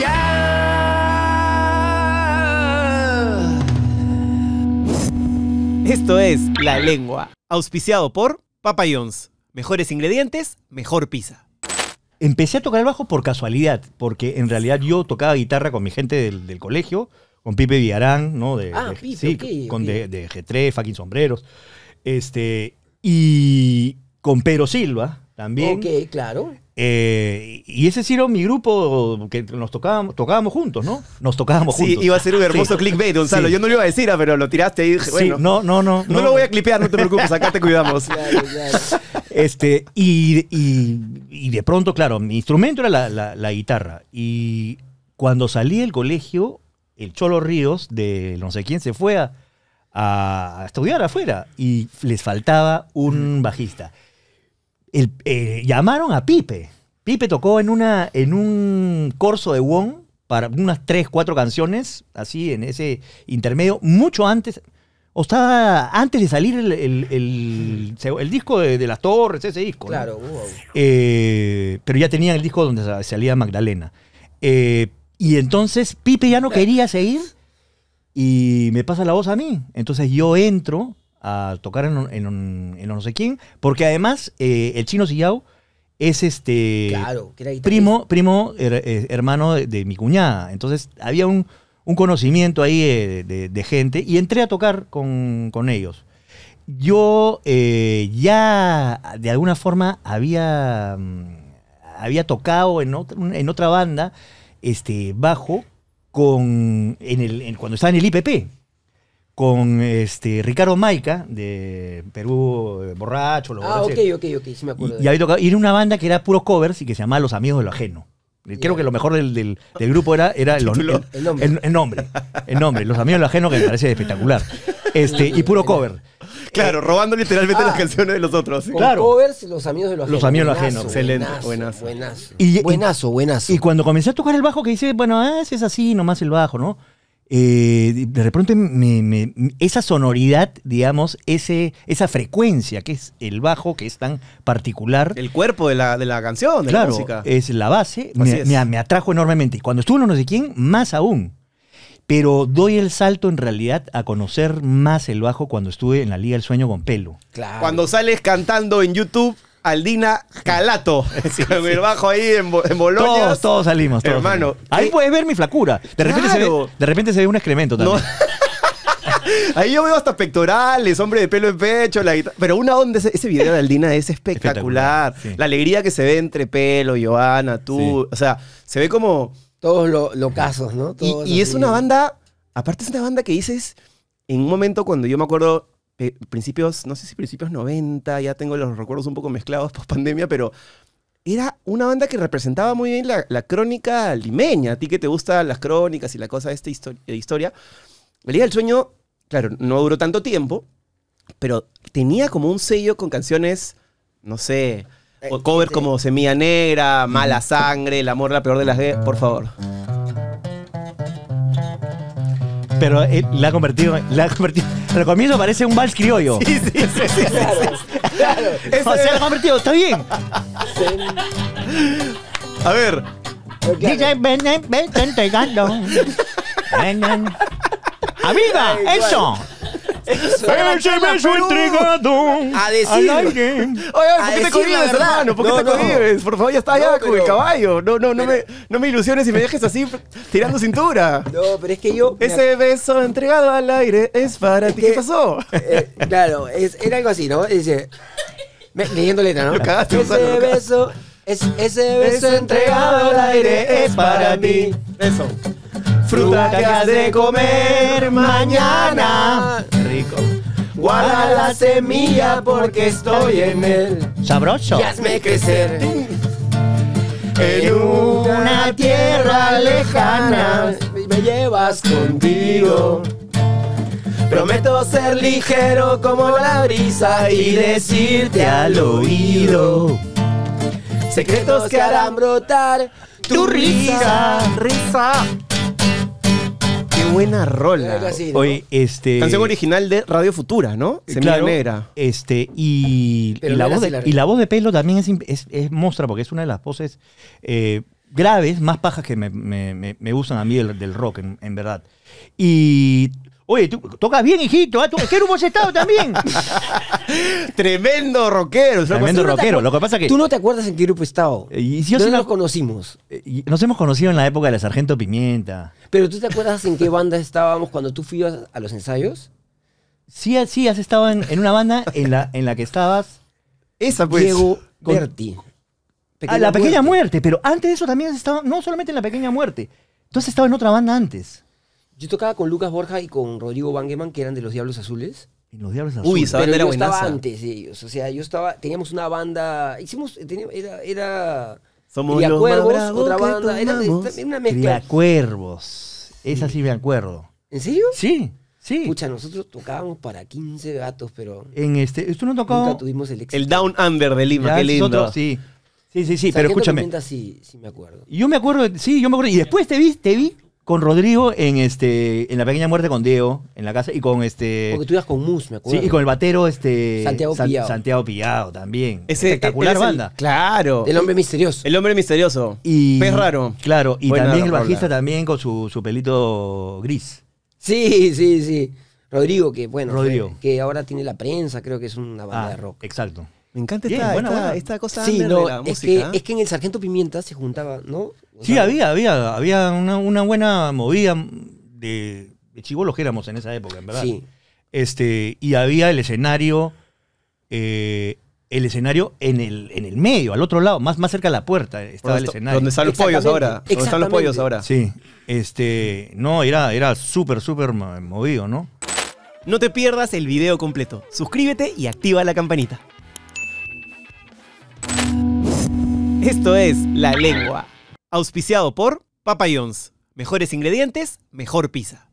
ya. Esto es La Lengua, auspiciado por Papa Mejores ingredientes, mejor pizza. Empecé a tocar el bajo por casualidad, porque en realidad yo tocaba guitarra con mi gente del, colegio, con Pipe Villarán, ¿no? De, ah, sí, con de, de G3, fucking sombreros. Este, y con Pedro Silva, Ok, claro. Eh, y ese sí mi grupo que nos tocábamos, tocábamos juntos, ¿no? Nos tocábamos juntos. Sí, iba a ser un hermoso clickbait, Gonzalo. Yo no lo iba a decir, ah, pero lo tiraste y bueno. No, no, no, no, lo voy a clipear, no te preocupes, acá te cuidamos. Este, y, de pronto, claro, mi instrumento era la, guitarra. Y cuando salí del colegio, el Cholo Ríos, de no sé quién, se fue a estudiar afuera y les faltaba un bajista. Eh, llamaron a Pipe. Pipe tocó en, una, en un corso de Wong para unas tres, cuatro canciones, así en ese intermedio, mucho antes, o estaba antes de salir el, el, el, disco de, las torres, ese disco. Claro, wow. Eh, pero ya tenían el disco donde salía Magdalena. Eh, y entonces Pipe ya no quería seguir y me pasa la voz a mí. Entonces yo entro a tocar en, en, en no sé quién, porque además eh, el chino Sillao es este primo, primo eh, hermano de, mi cuñada. Entonces había un, conocimiento ahí eh, de, gente y entré a tocar con, con ellos. Yo ya de alguna forma había, mm, había tocado en, en otra banda este, bajo con, en el, cuando estaba en el IPP con este Ricardo Maica de Perú Borracho, los Ah, ok, ok, ok, sí me acuerdo. Y, había tocado, y era una banda que era puro covers y que se llamaba Los Amigos de lo Ajeno. Creo que lo mejor del, grupo era, era el, nombre. el- nombre. Los Amigos de lo Ajeno, que me parece espectacular. Este, y puro cover. Claro, eh, robando literalmente las ah, canciones de los otros. Con claro. covers, los amigos de Ajeno Los amigos de lo ajeno, excelente, buenazo. Buenazo, buenazo. Y- Buenazo, Y cuando comencé a tocar el bajo, que dice, bueno, ah, es así, nomás el bajo, ¿no? Eh, de repente esa sonoridad, digamos, ese, esa frecuencia que es el bajo, que es tan particular. El cuerpo de la, canción, de la música. Es la base, me, atrajo enormemente. Y cuando estuve en no sé quién, más aún. Pero doy el salto en realidad a conocer más el bajo cuando estuve en la Liga del Sueño con Pelo. Claro. Cuando sales cantando en YouTube Aldina Calato. con el bajo ahí en, Bolonia. Todos, todos salimos. Hermano, Ahí puedes ver mi flacura. De repente, se, ve, de repente se ve un excremento Ahí yo veo hasta pectorales, hombre de pelo en pecho, la guitarra. Pero una onda, ese, video de Aldina es espectacular. La alegría que se ve entre pelo, Joana, tú. O sea, se ve como. Todos los casos ¿no? Y, es una banda. Aparte, es una banda que dices. En un momento cuando yo me acuerdo. Eh, principios, no sé si principios 90, ya tengo los recuerdos un poco mezclados post pandemia, pero era una banda que representaba muy bien la, crónica limeña. A ti que te gustan las crónicas y la cosa de esta eh, historia. La Liga del Sueño, claro, no duró tanto tiempo, pero tenía como un sello con canciones, no sé, eh, o cover como Semilla Negra, Mala Sangre, El amor, la peor de las guerras, por ah. favor. pero eh, la ha convertido, la ha convertido. Al comienzo parece un vals criollo. Sí, sí, sí, sí, claro, sí. la ha convertido, está bien. A ver. DJ, ven, ven, ven, ven, ven, ven, ven, ¡Amiga! ¡Eso! me A decir. Oye, ¿por qué te cohibes, hermano? ¿Por qué te cohibes? Por favor, ya está allá con el caballo. No, no, no me, no me ilusiones y me dejes así tirando cintura. No, pero es que yo. Ese beso entregado al aire es para ti. ¿Qué pasó? Eh, claro, era algo así, ¿no? Dice. Leyendo letra, ¿no? Ese beso. ese beso entregado al aire es para ti. Eso. Fruta que has de comer mañana. Guarda la semilla porque estoy en él. Sabroso. Y hazme crecer. En una tierra lejana me llevas contigo. Prometo ser ligero como la brisa y decirte al oído secretos que harán brotar tu risa. Risa buena ah, rola. hoy este. Canción original de Radio Futura, ¿no? Eh, Semilla claro, Negra. Este, y, la voz de, y la voz de Pelo también es, es, mostra, porque es una de las voces eh, graves, más pajas que me, me, gustan a mí del, rock, en, en verdad. Y Oye, tú tocas bien, hijito. ¿eh? ¿Qué grupo has estado también? Tremendo rockero. Tremendo rockero. lo que pasa que... Tú no te acuerdas en qué grupo he estado. Eh, y si nos conocimos? Eh, nos hemos conocido en la época de la Sargento Pimienta. Pero ¿tú te acuerdas en qué banda estábamos cuando tú fuías a los ensayos? Sí, sí, has estado en, una banda en la, en la que estabas... Esa pues. Diego ah, la Pequeña Muerte. Pero antes de eso también has estado... No solamente en La Pequeña Muerte. Tú has estado en otra banda antes. Yo tocaba con Lucas Borja y con Rodrigo Bangeman, que eran de los Diablos Azules. en los Diablos Azules. Uy, esa banda Pero yo estaba antes de ellos. O sea, yo estaba. Teníamos una banda. Hicimos. Teníamos, era. era Somos los Cuervos, otra banda. Era, una mezcla. Cría Cuervos. Esa sí me acuerdo. ¿En serio? Sí. Sí. Pucha, nosotros tocábamos para 15 gatos, pero. En este. Esto no tocaba. Nunca tuvimos el éxito. El Down Under de Lima, qué lindo. sí. Sí, sí, sí, pero escúchame. sí, sí me acuerdo. Yo me acuerdo, sí, yo me acuerdo. Y después te vi, te vi con Rodrigo en este en la pequeña muerte con Diego en la casa y con este Porque tú ibas con Mus, me acuerdo. Sí, y con el batero este Santiago Pillado. Santiago también. espectacular banda. Claro. El hombre misterioso. El hombre misterioso. Y Pez raro. Claro, y también el bajista también con su, pelito gris. Sí, sí, sí. Rodrigo, que bueno, Rodrigo. que ahora tiene la prensa, creo que es una banda ah, de rock. Exacto. Me encanta esta, cosa sí, de la es Que, ¿eh? es que en el Sargento Pimienta se juntaba, ¿no? sí, había, había, había una, buena movida de, de chivolos que éramos en esa época, en verdad. Este, y había el escenario, eh, el escenario en el, en el medio, al otro lado, más, más cerca de la puerta estaba el escenario. Donde están los pollos ahora. Donde están los pollos ahora. Sí. Este, no, era, era súper, súper movido, ¿no? No te pierdas el video completo. Suscríbete y activa la campanita. Esto es La Lengua, auspiciado por Papayons. Mejores ingredientes, mejor pizza.